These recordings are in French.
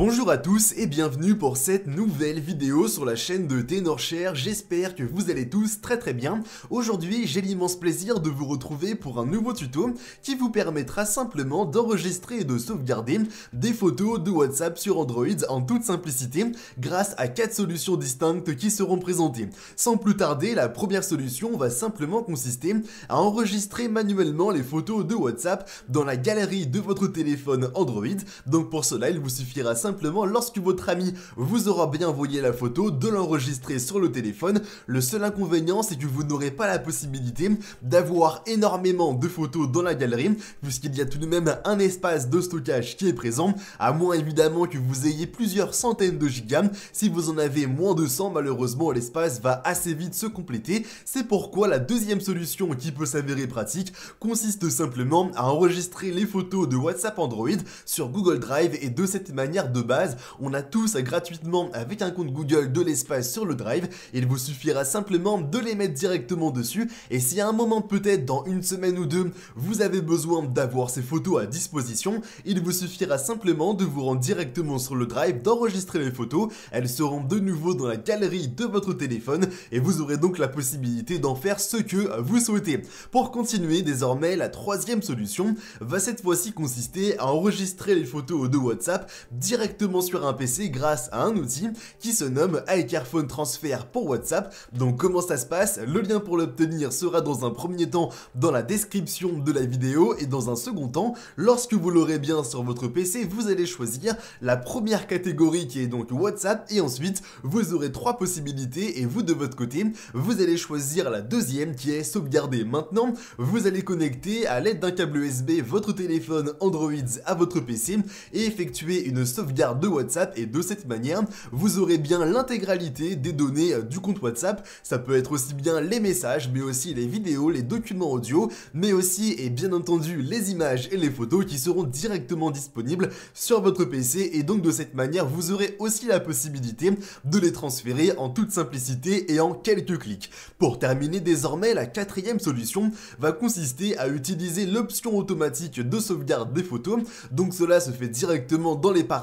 Bonjour à tous et bienvenue pour cette nouvelle vidéo sur la chaîne de Tenorshare. j'espère que vous allez tous très très bien. Aujourd'hui j'ai l'immense plaisir de vous retrouver pour un nouveau tuto qui vous permettra simplement d'enregistrer et de sauvegarder des photos de WhatsApp sur Android en toute simplicité grâce à 4 solutions distinctes qui seront présentées. Sans plus tarder, la première solution va simplement consister à enregistrer manuellement les photos de WhatsApp dans la galerie de votre téléphone Android. Donc pour cela il vous suffira simplement simplement, lorsque votre ami vous aura bien envoyé la photo, de l'enregistrer sur le téléphone. Le seul inconvénient, c'est que vous n'aurez pas la possibilité d'avoir énormément de photos dans la galerie, puisqu'il y a tout de même un espace de stockage qui est présent, à moins évidemment que vous ayez plusieurs centaines de gigas. Si vous en avez moins de 100, malheureusement, l'espace va assez vite se compléter. C'est pourquoi la deuxième solution qui peut s'avérer pratique consiste simplement à enregistrer les photos de WhatsApp Android sur Google Drive et de cette manière de base, on a tous gratuitement avec un compte Google de l'espace sur le Drive. Il vous suffira simplement de les mettre directement dessus. Et si à un moment, peut-être dans une semaine ou deux, vous avez besoin d'avoir ces photos à disposition, il vous suffira simplement de vous rendre directement sur le Drive, d'enregistrer les photos. Elles seront de nouveau dans la galerie de votre téléphone et vous aurez donc la possibilité d'en faire ce que vous souhaitez. Pour continuer, désormais, la troisième solution va cette fois-ci consister à enregistrer les photos de WhatsApp directement directement sur un PC grâce à un outil qui se nomme iCarphone Transfer pour WhatsApp. Donc comment ça se passe Le lien pour l'obtenir sera dans un premier temps dans la description de la vidéo et dans un second temps, lorsque vous l'aurez bien sur votre PC, vous allez choisir la première catégorie qui est donc WhatsApp et ensuite vous aurez trois possibilités et vous de votre côté, vous allez choisir la deuxième qui est sauvegarder. Maintenant, vous allez connecter à l'aide d'un câble USB votre téléphone Android à votre PC et effectuer une sauvegarde de WhatsApp et de cette manière, vous aurez bien l'intégralité des données euh, du compte WhatsApp. Ça peut être aussi bien les messages, mais aussi les vidéos, les documents audio, mais aussi et bien entendu les images et les photos qui seront directement disponibles sur votre PC et donc de cette manière, vous aurez aussi la possibilité de les transférer en toute simplicité et en quelques clics. Pour terminer, désormais, la quatrième solution va consister à utiliser l'option automatique de sauvegarde des photos. Donc cela se fait directement dans les paramètres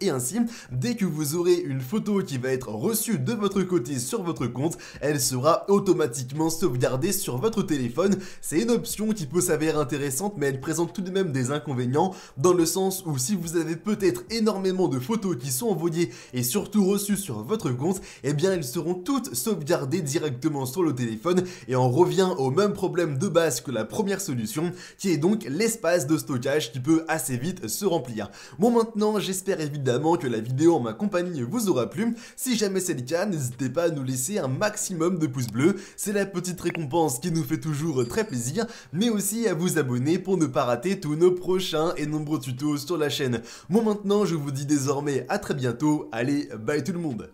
et ainsi, dès que vous aurez une photo qui va être reçue de votre côté sur votre compte, elle sera automatiquement sauvegardée sur votre téléphone. C'est une option qui peut s'avérer intéressante, mais elle présente tout de même des inconvénients, dans le sens où si vous avez peut-être énormément de photos qui sont envoyées et surtout reçues sur votre compte, et eh bien elles seront toutes sauvegardées directement sur le téléphone et on revient au même problème de base que la première solution, qui est donc l'espace de stockage qui peut assez vite se remplir. Bon maintenant, j'espère évidemment que la vidéo en ma compagnie vous aura plu. Si jamais c'est le cas, n'hésitez pas à nous laisser un maximum de pouces bleus, c'est la petite récompense qui nous fait toujours très plaisir, mais aussi à vous abonner pour ne pas rater tous nos prochains et nombreux tutos sur la chaîne. Moi bon, maintenant, je vous dis désormais à très bientôt, allez, bye tout le monde